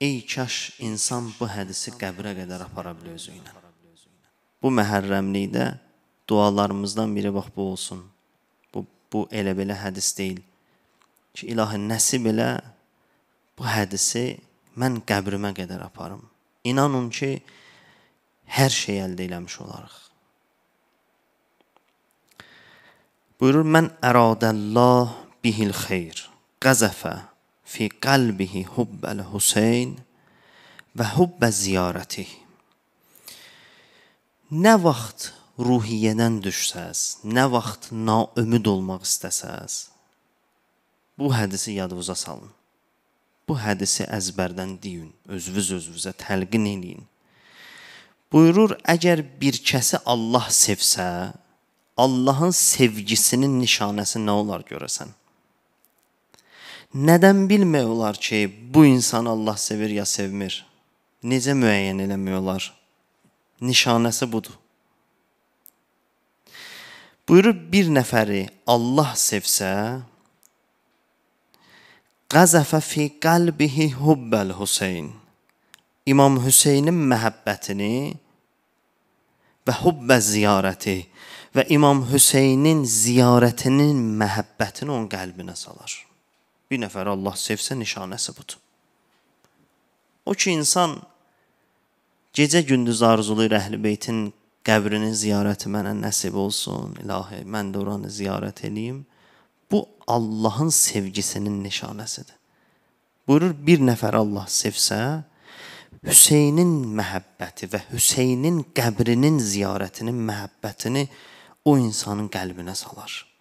Ey kaş insan bu hədisi qəbrə qədər apara bilə özü ilə. Bu məhərrəmlikdə dualarımızdan biri bax bu olsun. Bu, bu elə belə hədis deyil. Ki, ilahi nəsib elə bu hədisi mən qəbrimə qədər aparım. İnanın ki, hər şey əldə eləmiş olarıq. Buyurur, mən əradəllah bihil xeyr, qəzəfə, في قلبه حب الحسین و حب زیارته Nə vaxt ruhiyyədən düşsəz, nə vaxt naümid olmaq istəsəz, bu hədisi yadınıza salın. Bu hədisi əzbərdən deyin, özünüz özünüzə təlqin eləyin. Buyurur, əgər bir kəsi Allah sevsə, Allahın sevgisinin nişanəsi nə olar görəsən? Nədən bilmək olar ki, bu insanı Allah sevir ya sevmir? Necə müəyyən eləmək olar? Nişanəsi budur. Buyurur bir nəfəri Allah sevsə, qazafə fi qalbihi hubbəl Hüseyn. İmam Hüseynin məhəbbətini və hubbə ziyarəti və İmam Hüseynin ziyarətinin məhəbbətini onun qəlbinə salar bir nəfəri Allah sevsə nişanəsi budur. O ki insan gecə gündüz arzulayır Əhlibeytin qəbrinin ziyarəti mənə nəsib olsun. İlahi, mən də oranı ziyarət eləyim. Bu Allahın sevgisinin nişanəsidir. Buyurur bir nəfər Allah sevsə, Hüseynin məhəbbəti və Hüseynin qəbrinin ziyarətinin məhəbbətini o insanın qəlbinə salar.